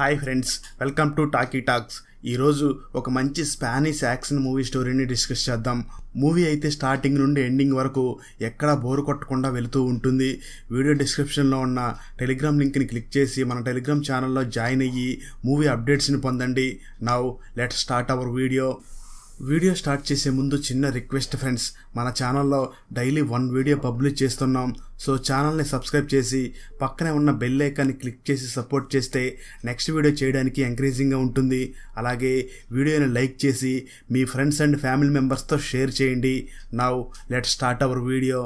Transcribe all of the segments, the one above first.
hi friends welcome to talkie talks ఈరోజు ఒక మంచి స్పానిష్ యాక్షన్ మూవీ స్టోరీని డిస్కస్ చేద్దాం మూవీ అయితే స్టార్టింగ్ నుండి ఎండింగ్ వరకు ఎక్కడా బోరు కొట్టకుండా వెళుతూ ఉంటుంది వీడియో డిస్క్రిప్షన్లో ఉన్న టెలిగ్రామ్ లింక్ని క్లిక్ చేసి మన టెలిగ్రామ్ ఛానల్లో జాయిన్ అయ్యి మూవీ అప్డేట్స్ని పొందండి now let start our video video start చేసే ముందు చిన్న రిక్వెస్ట్ ఫ్రెండ్స్ మన ఛానల్లో డైలీ వన్ వీడియో పబ్లిష్ చేస్తున్నాం సో ఛానల్ని సబ్స్క్రైబ్ చేసి పక్కనే ఉన్న బెల్ ఐకాన్ని క్లిక్ చేసి సపోర్ట్ చేస్తే నెక్స్ట్ వీడియో చేయడానికి ఎంకరేజింగ్గా ఉంటుంది అలాగే వీడియోని లైక్ చేసి మీ ఫ్రెండ్స్ అండ్ ఫ్యామిలీ మెంబర్స్తో షేర్ చేయండి now let start our video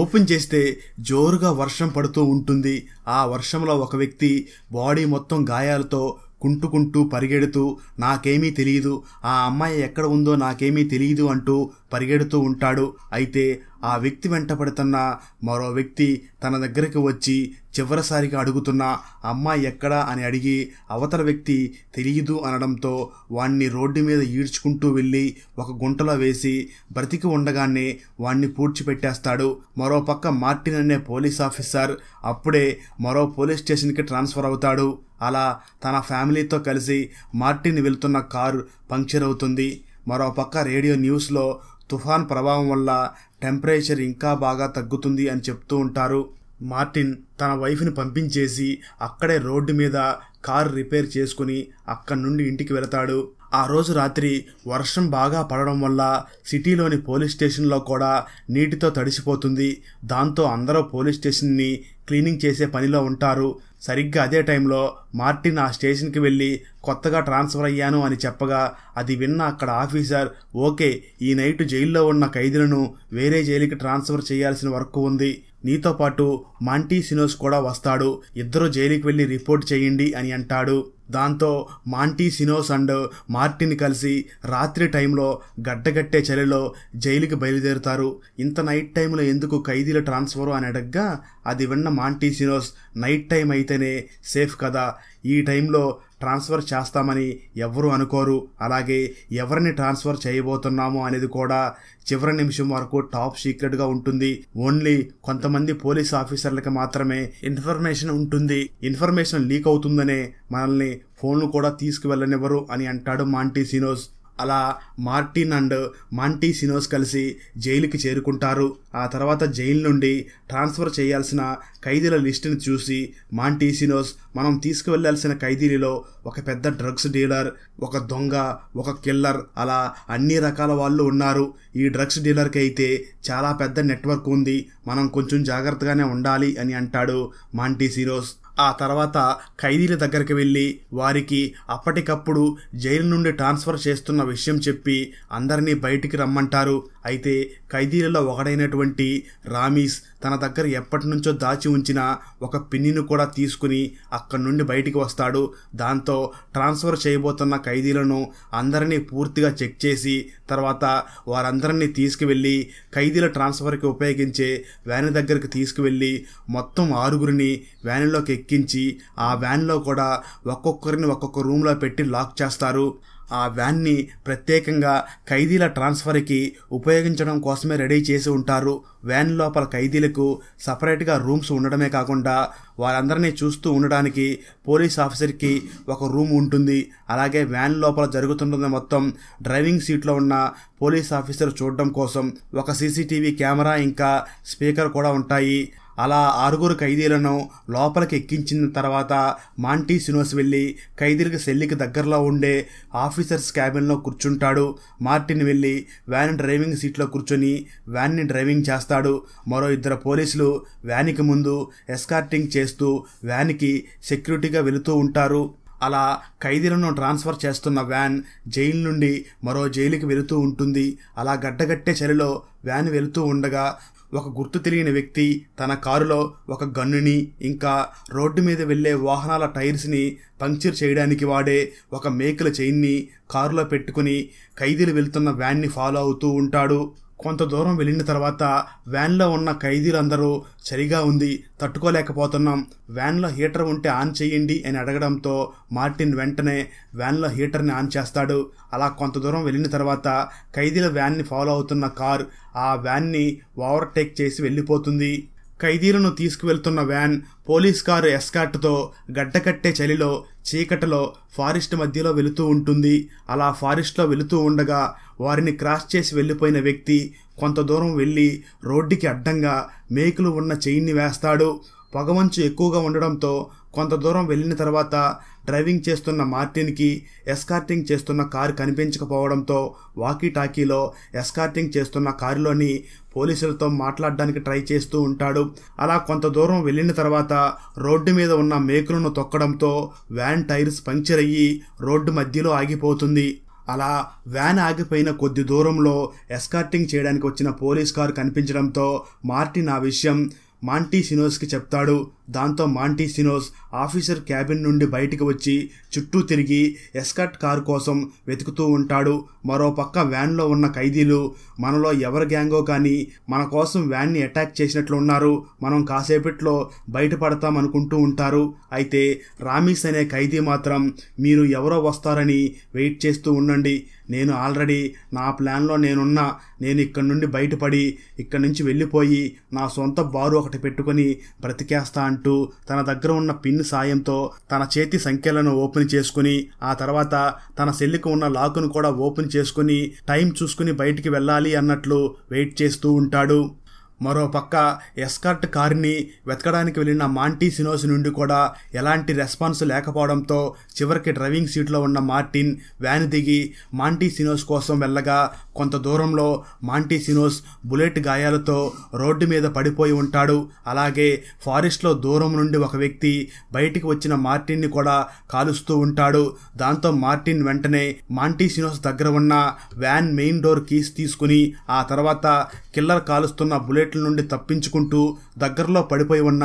open చేస్తే జోరుగా వర్షం పడుతూ ఉంటుంది ఆ వర్షంలో ఒక వ్యక్తి బాడీ మొత్తం గాయాలతో కుంటుకుంటూ పరిగెడుతూ నాకేమీ తెలియదు ఆ అమ్మాయి ఎక్కడ ఉందో నాకేమీ తెలియదు అంటూ పరిగెడుతూ ఉంటాడు అయితే ఆ వ్యక్తి వెంట మరో వ్యక్తి తన దగ్గరికి వచ్చి చివరిసారిగా అడుగుతున్న అమ్మాయి ఎక్కడా అని అడిగి అవతల వ్యక్తి తెలియదు అనడంతో వాణ్ణి రోడ్డు మీద ఈడ్చుకుంటూ వెళ్ళి ఒక గుంటలో వేసి బ్రతికి ఉండగానే వాణ్ణి పూడ్చిపెట్టేస్తాడు మరోపక్క మార్టిన్ అనే పోలీస్ ఆఫీసర్ అప్పుడే మరో పోలీస్ స్టేషన్కి ట్రాన్స్ఫర్ అవుతాడు అలా తన ఫ్యామిలీతో కలిసి మార్టిన్ వెళ్తున్న కారు పంక్చర్ అవుతుంది మరోపక్క రేడియో న్యూస్లో తుఫాన్ ప్రభావం వల్ల టెంపరేచర్ ఇంకా బాగా తగ్గుతుంది అని చెప్తూ ఉంటారు మార్టిన్ తన వైఫ్ని పంపించేసి అక్కడే రోడ్డు మీద కారు రిపేర్ చేసుకుని అక్కడి నుండి ఇంటికి వెళతాడు ఆ రోజు రాత్రి వర్షం బాగా పడడం వల్ల సిటీలోని పోలీస్ స్టేషన్లో కూడా నీటితో తడిసిపోతుంది దాంతో అందరూ పోలీస్ స్టేషన్ని క్లీనింగ్ చేసే పనిలో ఉంటారు సరిగ్గా అదే టైంలో మార్టిన్ ఆ స్టేషన్కి వెళ్ళి కొత్తగా ట్రాన్స్ఫర్ అయ్యాను అని చెప్పగా అది విన్న అక్కడ ఆఫీసర్ ఓకే ఈ నైట్ జైల్లో ఉన్న ఖైదీలను వేరే జైలుకి ట్రాన్స్ఫర్ చేయాల్సిన వర్క్ ఉంది నీతో పాటు మాంటీ సినోస్ కూడా వస్తాడు ఇద్దరు జైలుకి వెళ్ళి రిపోర్ట్ చేయండి అని అంటాడు దాంతో మాంటీ సినోస్ అండ్ మార్టిన్ కలిసి రాత్రి టైంలో గడ్డగట్టే చలిలో జైలుకి బయలుదేరుతారు ఇంత నైట్ టైంలో ఎందుకు ఖైదీల ట్రాన్స్ఫరు అని అడగ్గా అది విన్న మాంటీ సినోస్ నైట్ టైం అయితేనే సేఫ్ కదా ఈ టైంలో ట్రాన్స్ఫర్ చేస్తామని ఎవరు అనుకోరు అలాగే ఎవరిని ట్రాన్స్ఫర్ చేయబోతున్నాము అనేది కూడా చివరి నిమిషం వరకు టాప్ సీక్రెట్గా ఉంటుంది ఓన్లీ కొంతమంది పోలీస్ ఆఫీసర్లకి మాత్రమే ఇన్ఫర్మేషన్ ఉంటుంది ఇన్ఫర్మేషన్ లీక్ అవుతుందనే మనల్ని ఫోన్లు కూడా తీసుకువెళ్ళనివ్వరు అని అంటాడు మాంటీ సినోస్ అలా మార్టిన్ అండ్ మాంటీ సినోస్ కలిసి జైలుకి చేరుకుంటారు ఆ తర్వాత జైలు నుండి ట్రాన్స్ఫర్ చేయాల్సిన ఖైదీల లిస్టుని చూసి మాంటీ సినోస్ మనం తీసుకువెళ్లాల్సిన ఖైదీలలో ఒక పెద్ద డ్రగ్స్ డీలర్ ఒక దొంగ ఒక కిల్లర్ అలా అన్ని రకాల వాళ్ళు ఉన్నారు ఈ డ్రగ్స్ డీలర్కి అయితే చాలా పెద్ద నెట్వర్క్ ఉంది మనం కొంచెం జాగ్రత్తగానే ఉండాలి అని అంటాడు మాంటీ సినోస్ ఆ తర్వాత ఖైదీల దగ్గరికి వెళ్ళి వారికి అప్పటికప్పుడు జైలు నుండి ట్రాన్స్ఫర్ చేస్తున్న విషయం చెప్పి అందరినీ బయటికి రమ్మంటారు అయితే ఖైదీలలో ఒకడైనటువంటి రామీస్ తన దగ్గర ఎప్పటి నుంచో దాచి ఉంచిన ఒక పిన్నిని కూడా తీసుకుని అక్కడి నుండి బయటికి వస్తాడు దాంతో ట్రాన్స్ఫర్ చేయబోతున్న ఖైదీలను అందరినీ పూర్తిగా చెక్ చేసి తర్వాత వారందరినీ తీసుకువెళ్ళి ఖైదీల ట్రాన్స్ఫర్కి ఉపయోగించే వ్యాన్ దగ్గరికి తీసుకువెళ్ళి మొత్తం ఆరుగురిని వ్యాన్లోకి ఎక్కించి ఆ వ్యాన్లో కూడా ఒక్కొక్కరిని ఒక్కొక్క రూమ్లో పెట్టి లాక్ చేస్తారు ఆ వ్యాన్ని ప్రత్యేకంగా ఖైదీల ట్రాన్స్ఫర్కి ఉపయోగించడం కోసమే రెడీ చేసి ఉంటారు వ్యాన్ లోపల ఖైదీలకు సపరేట్గా రూమ్స్ ఉండడమే కాకుండా వారందరినీ చూస్తూ ఉండడానికి పోలీస్ ఆఫీసర్కి ఒక రూమ్ ఉంటుంది అలాగే వ్యాన్ లోపల జరుగుతుంటుంది మొత్తం డ్రైవింగ్ సీట్లో ఉన్న పోలీస్ ఆఫీసర్ చూడడం కోసం ఒక సీసీటీవీ కెమెరా ఇంకా స్పీకర్ కూడా ఉంటాయి అలా ఆరుగురు ఖైదీలను లోపలికి ఎక్కించిన తర్వాత మాంటీ సినోస్ వెళ్ళి ఖైదీలకు సెల్లికి దగ్గరలో ఉండే ఆఫీసర్స్ క్యాబిన్లో కూర్చుంటాడు మార్టిన్ వెళ్ళి వ్యాన్ డ్రైవింగ్ సీట్లో కూర్చొని వ్యాన్ని డ్రైవింగ్ చేస్తాడు మరో ఇద్దరు పోలీసులు వ్యాన్కి ముందు ఎస్కార్టింగ్ చేస్తూ వ్యాన్కి సెక్యూరిటీగా వెళుతూ ఉంటారు అలా ఖైదీలను ట్రాన్స్ఫర్ చేస్తున్న వ్యాన్ జైలు నుండి మరో జైలుకి వెళుతూ ఉంటుంది అలా గడ్డగట్టే చలిలో వ్యాన్ వెళుతూ ఉండగా ఒక గుర్తు తెలియని వ్యక్తి తన కారులో ఒక గన్నుని ఇంకా రోడ్డు మీద వెళ్లే వాహనాల టైర్స్ని పంక్చర్ చేయడానికి వాడే ఒక మేకల చైన్ని కారులో పెట్టుకుని ఖైదీలు వెళ్తున్న వ్యాన్ని ఫాలో అవుతూ ఉంటాడు కొంత దూరం వెళ్ళిన తర్వాత వ్యాన్లో ఉన్న ఖైదీలందరూ చలిగా ఉంది తట్టుకోలేకపోతున్నాం వ్యాన్లో హీటర్ ఉంటే ఆన్ చేయండి అని అడగడంతో మార్టిన్ వెంటనే వ్యాన్లో హీటర్ని ఆన్ చేస్తాడు అలా కొంత దూరం వెళ్ళిన తర్వాత ఖైదీల వ్యాన్ని ఫాలో అవుతున్న కార్ ఆ వ్యాన్ని ఓవర్టేక్ చేసి వెళ్ళిపోతుంది ఖైదీలను తీసుకువెళ్తున్న వ్యాన్ పోలీస్ కారు ఎస్కాట్తో గడ్డకట్టే చలిలో చీకటలో ఫారెస్ట్ మధ్యలో వెళుతూ ఉంటుంది అలా ఫారెస్ట్లో వెళుతూ ఉండగా వారిని క్రాస్ చేసి వెళ్ళిపోయిన వ్యక్తి కొంత దూరం వెళ్ళి రోడ్డుకి అడ్డంగా మేకులు ఉన్న చెయిన్ని వేస్తాడు పొగమంచు ఎక్కువగా ఉండడంతో కొంత దూరం వెళ్ళిన తర్వాత డ్రైవింగ్ చేస్తున్న మార్టిన్కి ఎస్కార్టింగ్ చేస్తున్న కారు కనిపించకపోవడంతో వాకీ టాకీలో ఎస్కార్టింగ్ చేస్తున్న కారులోని పోలీసులతో మాట్లాడడానికి ట్రై చేస్తూ ఉంటాడు అలా కొంత దూరం వెళ్ళిన తర్వాత రోడ్డు మీద ఉన్న మేకులను తొక్కడంతో వ్యాన్ టైర్స్ పంక్చర్ అయ్యి రోడ్డు మధ్యలో ఆగిపోతుంది అలా వ్యాన్ ఆగిపోయిన కొద్ది దూరంలో ఎస్కార్టింగ్ చేయడానికి వచ్చిన పోలీస్ కారు కనిపించడంతో మార్టిన్ ఆ విషయం మాంటీ సినోస్కి చెప్తాడు దాంతో మాంటీ సినోస్ ఆఫీసర్ క్యాబిన్ నుండి బయటకు వచ్చి చుట్టూ తిరిగి ఎస్కట్ కారు కోసం వెతుకుతూ ఉంటాడు మరో పక్క వ్యాన్లో ఉన్న ఖైదీలు మనలో ఎవరి గ్యాంగో కానీ మన కోసం వ్యాన్ని అటాక్ చేసినట్లు ఉన్నారు మనం కాసేపట్లో బయటపడతాం అనుకుంటూ ఉంటారు అయితే రామీస్ అనే ఖైదీ మాత్రం మీరు ఎవరో వస్తారని వెయిట్ చేస్తూ ఉండండి నేను ఆల్రెడీ నా ప్లాన్లో నేనున్నా నేను ఇక్కడి నుండి బయటపడి ఇక్కడి నుంచి వెళ్ళిపోయి నా సొంత బారు ఒకటి పెట్టుకొని బ్రతికేస్తా అంటూ తన దగ్గర ఉన్న పిన్ సాయంతో తన చేతి సంఖ్యలను ఓపెన్ చేసుకుని ఆ తర్వాత తన సెల్లుకు ఉన్న లాకును కూడా ఓపెన్ చేసుకుని టైం చూసుకుని బయటికి వెళ్ళాలి అన్నట్లు వెయిట్ చేస్తూ ఉంటాడు మరోపక్క ఎస్కర్ట్ కార్ని వెతకడానికి వెళ్ళిన మాంటీ సినోస్ నుండి కూడా ఎలాంటి రెస్పాన్స్ లేకపోవడంతో చివరికి డ్రైవింగ్ సీట్లో ఉన్న మార్టిన్ వ్యాన్ దిగి మాంటీ సినోస్ కోసం వెళ్ళగా కొంత దూరంలో మాంటీ సినోస్ బుల్లెట్ గాయాలతో రోడ్డు మీద పడిపోయి ఉంటాడు అలాగే ఫారెస్ట్లో దూరం నుండి ఒక వ్యక్తి బయటికి వచ్చిన మార్టిన్ని కూడా కాలుస్తూ ఉంటాడు దాంతో మార్టిన్ వెంటనే మాంటీ సినోస్ దగ్గర ఉన్న వ్యాన్ మెయిన్ డోర్ కీస్ తీసుకుని ఆ తర్వాత కిల్లర్ కాలుస్తున్న బుల్లెట్ గేట్ల నుండి తప్పించుకుంటూ దగ్గరలో పడిపోయి ఉన్న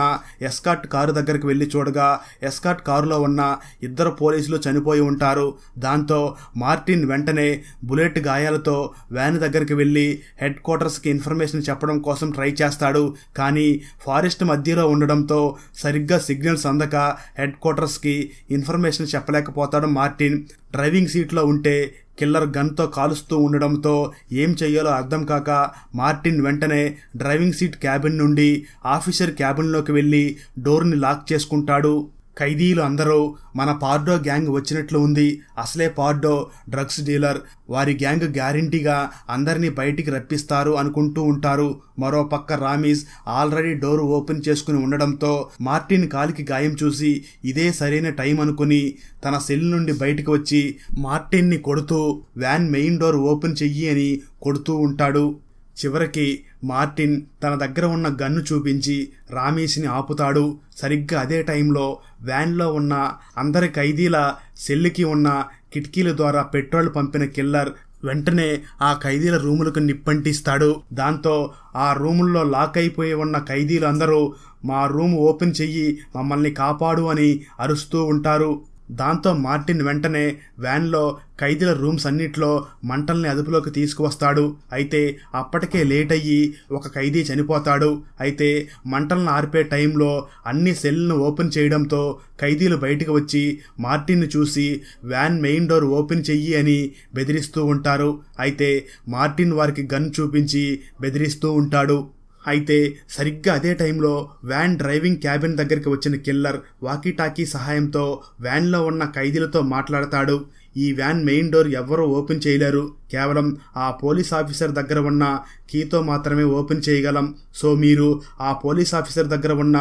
ఎస్కాట్ కారు దగ్గరికి వెళ్ళి చూడగా ఎస్కాట్ కారులో ఉన్న ఇద్దరు పోలీసులు చనిపోయి ఉంటారు దాంతో మార్టిన్ వెంటనే బుల్లెట్ గాయాలతో వ్యాన్ దగ్గరికి వెళ్ళి హెడ్ క్వార్టర్స్కి ఇన్ఫర్మేషన్ చెప్పడం కోసం ట్రై చేస్తాడు కానీ ఫారెస్ట్ మధ్యలో ఉండడంతో సరిగ్గా సిగ్నల్స్ అందక హెడ్ క్వార్టర్స్కి ఇన్ఫర్మేషన్ చెప్పలేకపోతాడు మార్టిన్ డ్రైవింగ్ సీట్లో ఉంటే కిల్లర్ గన్తో కాలుస్తూ ఉండడంతో ఏం చేయాలో అర్థం కాక మార్టిన్ వెంటనే డ్రైవింగ్ సీట్ క్యాబిన్ నుండి ఆఫీసర్ క్యాబిన్లోకి వెళ్ళి డోర్ని లాక్ చేసుకుంటాడు ఖైదీలు అందరూ మన పార్డో గ్యాంగ్ వచ్చినట్లు ఉంది అసలే పార్డో డ్రగ్స్ డీలర్ వారి గ్యాంగ్ గ్యారంటీగా అందరినీ బయటికి రప్పిస్తారు అనుకుంటూ ఉంటారు మరో పక్క రామీస్ ఆల్రెడీ డోర్ ఓపెన్ చేసుకుని ఉండడంతో మార్టిన్ కాలికి గాయం చూసి ఇదే సరైన టైం అనుకుని తన సెల్ నుండి బయటకు వచ్చి మార్టిన్ని కొడుతూ వ్యాన్ మెయిన్ డోర్ ఓపెన్ చెయ్యి అని కొడుతూ ఉంటాడు చివరికి మార్టిన్ తన దగ్గర ఉన్న గన్ను చూపించి రామేష్ని ఆపుతాడు సరిగ్గా అదే టైంలో వ్యాన్లో ఉన్న అందరి ఖైదీల సెల్లుకి ఉన్న కిటికీల ద్వారా పెట్రోల్ పంపిన కిల్లర్ వెంటనే ఆ ఖైదీల రూములకు నిప్పంటిస్తాడు దాంతో ఆ రూముల్లో లాక్ అయిపోయి ఉన్న ఖైదీలు అందరూ మా రూమ్ ఓపెన్ చెయ్యి మమ్మల్ని కాపాడు అని అరుస్తూ ఉంటారు దాంతో మార్టిన్ వెంటనే వ్యాన్లో ఖైదీల రూమ్స్ అన్నిట్లో మంటల్ని అదుపులోకి తీసుకువస్తాడు అయితే అప్పటికే లేట్ అయ్యి ఒక ఖైదీ చనిపోతాడు అయితే మంటలను ఆర్పే టైంలో అన్ని సెల్లను ఓపెన్ చేయడంతో ఖైదీలు బయటకు వచ్చి మార్టిన్ను చూసి వ్యాన్ మెయిన్ డోర్ ఓపెన్ చెయ్యి అని బెదిరిస్తూ ఉంటారు అయితే మార్టిన్ వారికి గన్ చూపించి బెదిరిస్తూ ఉంటాడు అయితే సరిగ్గా అదే టైంలో వ్యాన్ డ్రైవింగ్ క్యాబిన్ దగ్గరికి వచ్చిన కిల్లర్ వాకీటాకీ సహాయంతో వ్యాన్లో ఉన్న ఖైదీలతో మాట్లాడతాడు ఈ వ్యాన్ మెయిన్ డోర్ ఎవ్వరూ ఓపెన్ చేయలేరు కేవలం ఆ పోలీస్ ఆఫీసర్ దగ్గర ఉన్న కీతో మాత్రమే ఓపెన్ చేయగలం సో మీరు ఆ పోలీస్ ఆఫీసర్ దగ్గర ఉన్న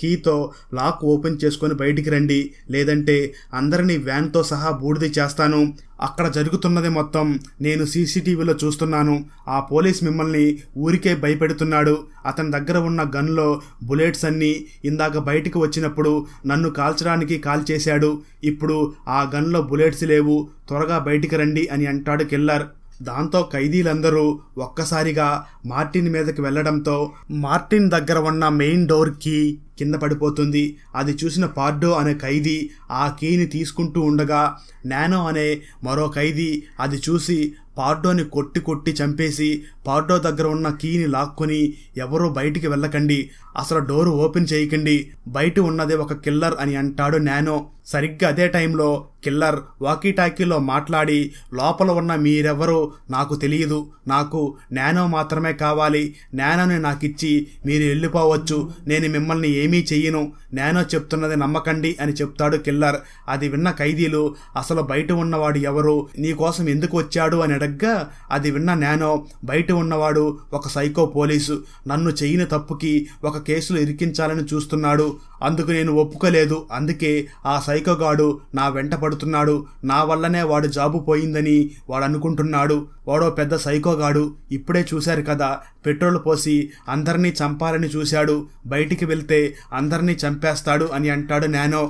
కీతో లాక్ ఓపెన్ చేసుకొని బయటికి రండి లేదంటే అందరినీ వ్యాన్తో సహా బూడిది చేస్తాను అక్కడ జరుగుతున్నది మొత్తం నేను సీసీటీవీలో చూస్తున్నాను ఆ పోలీస్ మిమ్మల్ని ఊరికే భయపెడుతున్నాడు అతని దగ్గర ఉన్న గన్లో బుల్లెట్స్ అన్నీ ఇందాక బయటికి వచ్చినప్పుడు నన్ను కాల్చడానికి కాల్ చేశాడు ఇప్పుడు ఆ గన్లో బుల్లెట్స్ లేవు త్వరగా బయటికి రండి అని అంటాడు కిల్లర్ దాంతో ఖైదీలందరూ ఒక్కసారిగా మార్టిన్ మీదకి వెళ్లడంతో మార్టిన్ దగ్గర ఉన్న మెయిన్ డోర్ కీ కింద పడిపోతుంది అది చూసిన పార్డో అనే ఖైదీ ఆ కీని తీసుకుంటూ ఉండగా నానో అనే మరో ఖైదీ అది చూసి పార్డోని కొట్టి కొట్టి చంపేసి పార్డో దగ్గర ఉన్న కీని లాక్కొని ఎవరో బయటికి వెళ్ళకండి అసలు డోర్ ఓపెన్ చేయకండి బయట ఉన్నదే ఒక కిల్లర్ అని అంటాడు నానో సరిగ్గా అదే టైంలో కిల్లర్ వాకీటాకీలో మాట్లాడి లోపల ఉన్న మీరెవ్వరూ నాకు తెలియదు నాకు నానో మాత్రమే కావాలి నానోని నాకిచ్చి మీరు వెళ్ళిపోవచ్చు నేను మిమ్మల్ని ఏమీ చెయ్యను నానో చెప్తున్నది నమ్మకండి అని చెప్తాడు కిల్లర్ అది విన్న ఖైదీలు అసలు బయట ఉన్నవాడు ఎవరు నీకోసం ఎందుకు వచ్చాడు అని అడగ్గా అది విన్న నానో బయట ఉన్నవాడు ఒక సైకో పోలీసు నన్ను చెయ్యిన తప్పుకి ఒక కేసులు ఇరికించాలని చూస్తున్నాడు అందుకు నేను ఒప్పుకోలేదు అందుకే ఆ సైకోగాడు నా వెంట పడుతున్నాడు నా వల్లనే వాడు జాబు పోయిందని వాడు అనుకుంటున్నాడు వాడో పెద్ద సైకోగాడు ఇప్పుడే చూశారు కదా పెట్రోల్ పోసి అందరినీ చంపాలని చూశాడు బయటికి వెళ్తే అందరినీ చంపేస్తాడు అని అంటాడు నానో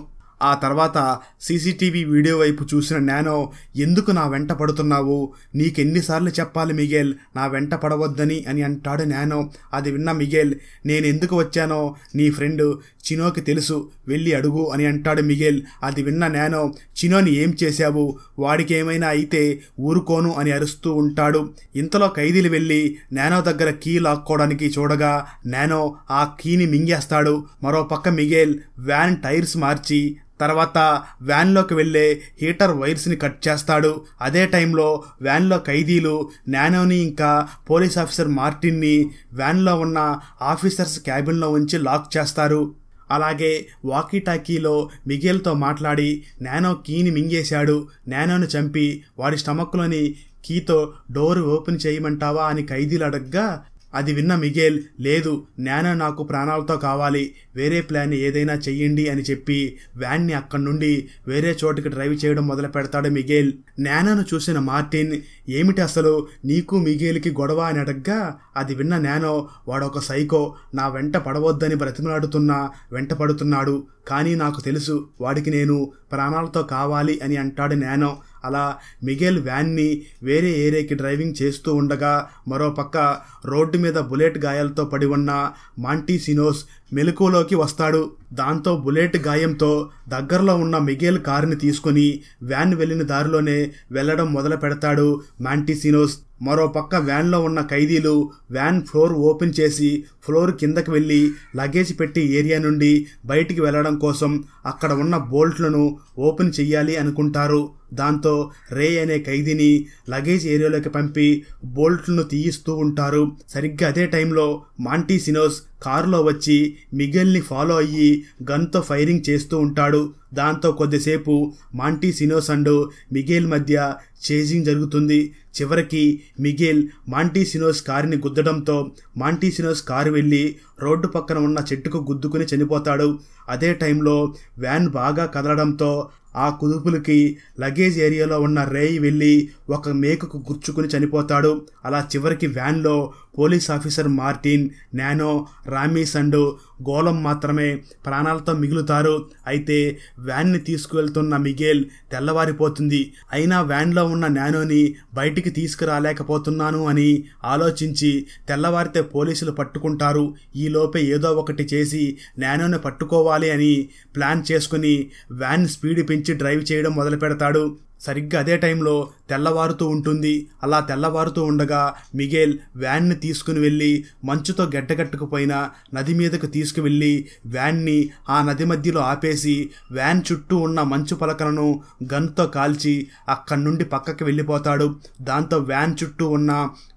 ఆ తర్వాత సీసీటీవీ వీడియో వైపు చూసిన నానో ఎందుకు నా వెంట పడుతున్నావు నీకెన్నిసార్లు చెప్పాలి మిగేల్ నా వెంట పడవద్దని అని అంటాడు నానో అది విన్న మిగేల్ నేను ఎందుకు వచ్చానో నీ ఫ్రెండ్ చినోకి తెలుసు వెళ్ళి అడుగు అని అంటాడు మిగేల్ అది విన్న నానో చినోని ఏం చేశావు వాడికి ఏమైనా అయితే ఊరుకోను అని అరుస్తూ ఉంటాడు ఇంతలో ఖైదీలు వెళ్ళి నానో దగ్గర కీ లాక్కోవడానికి చూడగా నానో ఆ కీని మింగేస్తాడు మరో పక్క మిగేల్ వ్యాన్ టైర్స్ మార్చి తర్వాత వ్యాన్లోకి వెళ్ళే హీటర్ వైర్స్ని కట్ చేస్తాడు అదే టైంలో వ్యాన్లో ఖైదీలు నానోని ఇంకా పోలీస్ ఆఫీసర్ మార్టిన్ని వ్యాన్లో ఉన్న ఆఫీసర్స్ క్యాబిన్లో ఉంచి లాక్ చేస్తారు అలాగే వాకీటాకీలో మిగిలితో మాట్లాడి నానో కీని మింగేశాడు నానోను చంపి వాడి స్టమక్లోని కీతో డోర్ ఓపెన్ చేయమంటావా అని ఖైదీలు అడగ్గా అది విన్న మిగేల్ లేదు నానా నాకు ప్రాణాలతో కావాలి వేరే ప్లాన్ ఏదైనా చెయ్యండి అని చెప్పి వ్యాన్ని అక్కడి నుండి వేరే చోటుకి డ్రైవ్ చేయడం మొదలు పెడతాడు మిగేల్ నానాను చూసిన మార్టిన్ ఏమిటి అసలు నీకు మిగేల్కి గొడవ అని అడగ్గా అది విన్న నానో వాడొక సైకో నా వెంట పడవద్దని బ్రతిమలాడుతున్నా వెంట పడుతున్నాడు కానీ నాకు తెలుసు వాడికి నేను ప్రాణాలతో కావాలి అని అంటాడు నానో అలా మిగేల్ వ్యాన్ని వేరే ఏరియాకి డ్రైవింగ్ చేస్తూ ఉండగా మరోపక్క రోడ్డు మీద బుల్లెట్ గాయాలతో పడి ఉన్న మాంటీసినోస్ మెలకులోకి వస్తాడు దాంతో బుల్లెట్ గాయంతో దగ్గరలో ఉన్న మిగేల్ కారుని తీసుకుని వ్యాన్ వెళ్ళిన దారిలోనే వెళ్ళడం మొదలు పెడతాడు మాంటిసినోస్ మరోపక్క వ్యాన్లో ఉన్న ఖైదీలు వ్యాన్ ఫ్లోర్ ఓపెన్ చేసి ఫ్లోర్ కిందకి వెళ్ళి లగేజ్ పెట్టి ఏరియా నుండి బయటికి వెళ్ళడం కోసం అక్కడ ఉన్న బోల్ట్లను ఓపెన్ చెయ్యాలి అనుకుంటారు దాంతో రే అనే ఖైదీని లగేజ్ ఏరియాలోకి పంపి బోల్ట్లను తీయిస్తూ ఉంటారు సరిగ్గా అదే టైంలో మాంటీ సినోస్ కారులో వచ్చి మిగల్ని ఫాలో అయ్యి గన్తో ఫైరింగ్ చేస్తూ ఉంటాడు దాంతో కొద్దిసేపు మాంటీ సినోస్ అండ్ మిగేల్ మధ్య చేజింగ్ జరుగుతుంది చివరికి మిగేల్ మాంటీ సినోస్ కారుని గుద్దడంతో మాంటీ సినోస్ కారు వెళ్ళి రోడ్డు పక్కన ఉన్న చెట్టుకు గుద్దుకుని చనిపోతాడు అదే టైంలో వ్యాన్ బాగా కదలడంతో ఆ కుదుపులకి లగేజ్ ఏరియాలో ఉన్న రేయ్ వెళ్ళి ఒక మేకకు గుర్చుకుని చనిపోతాడు అలా చివరికి వ్యాన్లో police officer Martin Nano Ramis and గోళం మాత్రమే ప్రాణాలతో మిగులుతారు అయితే వ్యాన్ని తీసుకువెళ్తున్న మిగేల్ తెల్లవారిపోతుంది అయినా వ్యాన్లో ఉన్న నానోని బయటికి తీసుకురాలేకపోతున్నాను అని ఆలోచించి తెల్లవారితే పోలీసులు పట్టుకుంటారు ఈలోపే ఏదో ఒకటి చేసి నానోని పట్టుకోవాలి అని ప్లాన్ చేసుకుని వ్యాన్ స్పీడ్ పెంచి డ్రైవ్ చేయడం మొదలు పెడతాడు సరిగ్గా అదే టైంలో తెల్లవారుతూ ఉంటుంది అలా తెల్లవారుతూ ఉండగా మిగేల్ వ్యాన్ని తీసుకుని వెళ్ళి మంచుతో గడ్డగట్టుకుపోయిన నది మీదకు తీసుకువెళ్ళి వ్యాన్ని ఆ నది మధ్యలో ఆపేసి వ్యాన్ చుట్టూ ఉన్న మంచు పలకలను గన్తో కాల్చి అక్కడి నుండి పక్కకి వెళ్ళిపోతాడు దాంతో వ్యాన్ చుట్టూ ఉన్న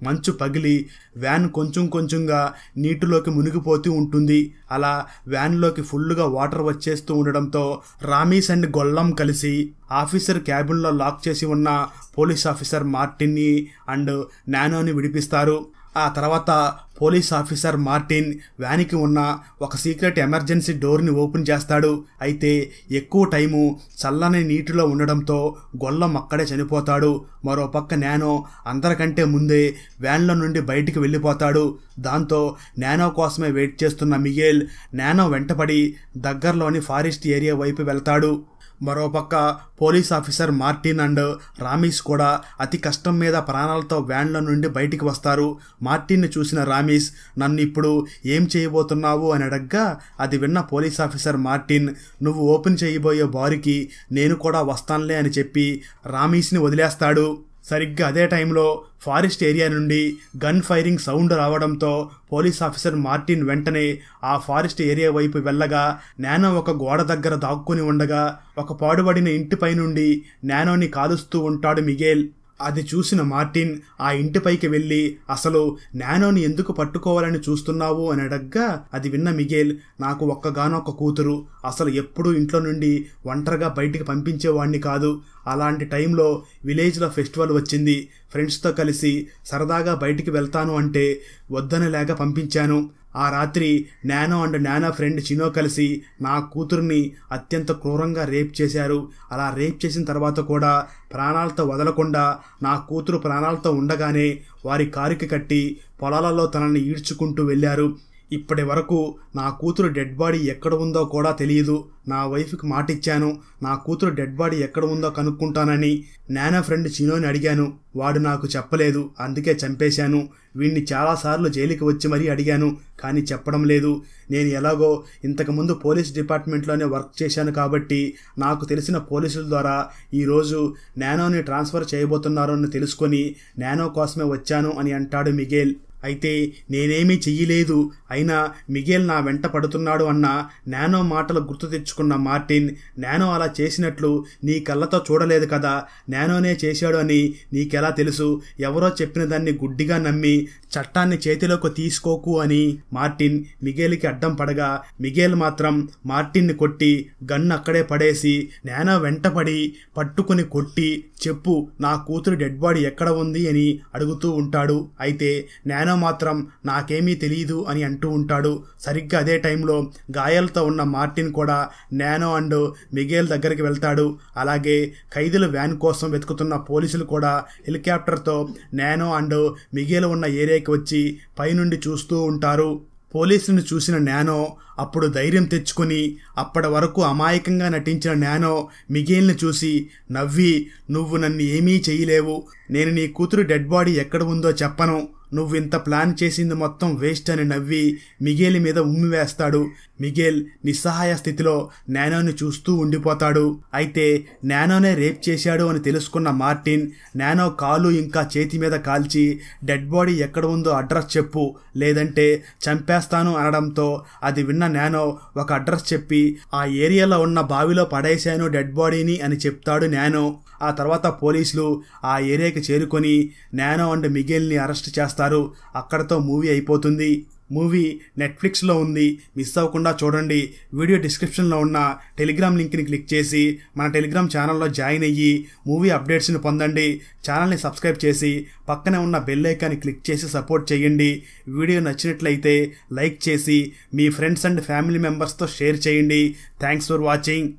మంచు పగిలి వ్యాన్ కొంచెం కొంచెంగా నీటిలోకి మునిగిపోతూ ఉంటుంది అలా వ్యాన్లోకి ఫుల్గా వాటర్ వచ్చేస్తూ ఉండడంతో రామీస్ అండ్ గొల్లం కలిసి ఆఫీసర్ క్యాబిన్లో లాక్ చేసి ఉన్న పోలీస్ ఆఫీసర్ మార్టిన్ని అండ్ నానోని విడిపిస్తారు ఆ తర్వాత పోలీస్ ఆఫీసర్ మార్టిన్ వ్యానికి ఉన్న ఒక సీక్రెట్ ఎమర్జెన్సీ డోర్ని ఓపెన్ చేస్తాడు అయితే ఎక్కువ టైము చల్లని నీటిలో ఉండడంతో గొల్లం అక్కడే చనిపోతాడు మరోపక్క నానో అందరికంటే ముందే వ్యాన్లో నుండి బయటికి వెళ్ళిపోతాడు దాంతో నానో కోసమే వెయిట్ చేస్తున్న మిగేల్ నానో వెంటపడి దగ్గరలోని ఫారెస్ట్ ఏరియా వైపు వెళ్తాడు మరోపక్క police officer Martin and Ramis కూడా అతి కష్టం మీద ప్రాణాలతో వ్యాన్ల నుండి బయటికి వస్తారు మార్టిన్ని చూసిన రామీస్ నన్ను ఇప్పుడు ఏం చేయబోతున్నావు అని అడగ్గా అది విన్న పోలీస్ ఆఫీసర్ మార్టిన్ నువ్వు ఓపెన్ చేయబోయే బారికి నేను కూడా వస్తానులే అని చెప్పి రామీస్ని వదిలేస్తాడు సరిగ్గా అదే టైంలో ఫారెస్ట్ ఏరియా నుండి గన్ ఫైరింగ్ సౌండ్ రావడంతో పోలీస్ ఆఫీసర్ మార్టిన్ వెంటనే ఆ ఫారెస్ట్ ఏరియా వైపు వెళ్ళగా నానో ఒక గోడ దగ్గర దాక్కుని ఉండగా ఒక పాడుబడిన ఇంటిపై నుండి నానోని కాలుస్తూ ఉంటాడు మిగేల్ అది చూసిన మార్టిన్ ఆ ఇంటిపైకి వెళ్ళి అసలు నానోని ఎందుకు పట్టుకోవాలని చూస్తున్నావు అని అడగ్గా అది విన్న మిగేల్ నాకు ఒక్కగానొక్క కూతురు అసలు ఎప్పుడూ ఇంట్లో నుండి ఒంటరిగా బయటికి పంపించేవాడిని కాదు అలాంటి టైంలో విలేజ్లో ఫెస్టివల్ వచ్చింది ఫ్రెండ్స్తో కలిసి సరదాగా బయటికి వెళ్తాను అంటే వద్దనలేక పంపించాను ఆ రాత్రి నానో అండ్ నానా ఫ్రెండ్ చినో కలిసి నా కూతుర్ని అత్యంత క్రూరంగా రేప్ చేశారు అలా రేప్ చేసిన తర్వాత కూడా ప్రాణాలతో వదలకుండా నా కూతురు ప్రాణాలతో ఉండగానే వారి కారుకి కట్టి పొలాలలో తనని ఈడ్చుకుంటూ వెళ్ళారు ఇప్పటి వరకు నా కూతురు డెడ్ బాడీ ఎక్కడ ఉందో కూడా తెలియదు నా వైఫ్కి మాటిచ్చాను నా కూతురు డెడ్ బాడీ ఎక్కడ ఉందో కనుక్కుంటానని నానా ఫ్రెండ్ చినోని అడిగాను వాడు నాకు చెప్పలేదు అందుకే చంపేశాను వీణ్ణి చాలాసార్లు జైలుకి వచ్చి మరీ అడిగాను కానీ చెప్పడం లేదు నేను ఎలాగో ఇంతకుముందు పోలీస్ డిపార్ట్మెంట్లోనే వర్క్ చేశాను కాబట్టి నాకు తెలిసిన పోలీసుల ద్వారా ఈరోజు నానోని ట్రాన్స్ఫర్ చేయబోతున్నారని తెలుసుకొని నానో కోసమే వచ్చాను అని అంటాడు మిగేల్ అయితే నేనేమీ చెయ్యలేదు అయినా మిగేల్ నా వెంట పడుతున్నాడు అన్న నానో మాటలు గుర్తు తెచ్చుకున్న మార్టిన్ నానో అలా చేసినట్లు నీ కళ్ళతో చూడలేదు కదా నానోనే చేశాడు అని నీకెలా తెలుసు ఎవరో చెప్పిన దాన్ని గుడ్డిగా నమ్మి చట్టాన్ని చేతిలోకి తీసుకోకు అని మార్టిన్ మిగేల్కి అడ్డం పడగా మిగేల్ మాత్రం మార్టిన్ని కొట్టి గన్ను అక్కడే పడేసి నానో వెంటపడి పట్టుకుని కొట్టి చెప్పు నా కూతురు డెడ్ బాడీ ఎక్కడ ఉంది అని అడుగుతూ ఉంటాడు అయితే నానో ఆయన మాత్రం నాకేమీ తెలియదు అని అంటూ ఉంటాడు సరిగ్గా అదే టైంలో గాయాలతో ఉన్న మార్టిన్ కూడా నానో అండ్ మిగేల్ దగ్గరికి వెళ్తాడు అలాగే ఖైదీల వ్యాన్ కోసం వెతుకుతున్న పోలీసులు కూడా హెలికాప్టర్తో నానో అండ్ మిగేల్ ఉన్న ఏరియాకి వచ్చి పైనుండి చూస్తూ ఉంటారు పోలీసుని చూసిన నానో అప్పుడు ధైర్యం తెచ్చుకుని అప్పటి వరకు అమాయకంగా నటించిన నానో మిగేల్ని చూసి నవ్వి నువ్వు నన్ను ఏమీ చేయలేవు నేను నీ కూతురు డెడ్ బాడీ ఎక్కడ ఉందో చెప్పను నువ్వింత ప్లాన్ చేసింది మొత్తం వేస్ట్ అని నవ్వి మిగేల్ మీద ఉమ్మివేస్తాడు మిగేల్ నిస్సహాయ స్థితిలో నానోని చూస్తూ ఉండిపోతాడు అయితే నానోనే రేప్ చేశాడు అని తెలుసుకున్న మార్టిన్ నానో కాలు ఇంకా చేతి మీద కాల్చి డెడ్ బాడీ ఎక్కడ ఉందో అడ్రస్ చెప్పు లేదంటే చంపేస్తాను అనడంతో అది విన్న నానో ఒక అడ్రస్ చెప్పి ఆ ఏరియాలో ఉన్న బావిలో పడేశాను డెడ్ బాడీని అని చెప్తాడు నానో ఆ తర్వాత పోలీసులు ఆ ఏరియాకి చేరుకొని నానో అండ్ మిగేల్ని అరెస్ట్ చేస్తారు అక్కడతో మూవీ అయిపోతుంది మూవీ నెట్ఫ్లిక్స్లో ఉంది మిస్ అవ్వకుండా చూడండి వీడియో డిస్క్రిప్షన్లో ఉన్న టెలిగ్రామ్ లింక్ని క్లిక్ చేసి మన టెలిగ్రామ్ ఛానల్లో జాయిన్ అయ్యి మూవీ అప్డేట్స్ని పొందండి ఛానల్ని సబ్స్క్రైబ్ చేసి పక్కనే ఉన్న బెల్ ఐకాన్ని క్లిక్ చేసి సపోర్ట్ చేయండి వీడియో నచ్చినట్లయితే లైక్ చేసి మీ ఫ్రెండ్స్ అండ్ ఫ్యామిలీ మెంబర్స్తో షేర్ చేయండి థ్యాంక్స్ ఫర్ వాచింగ్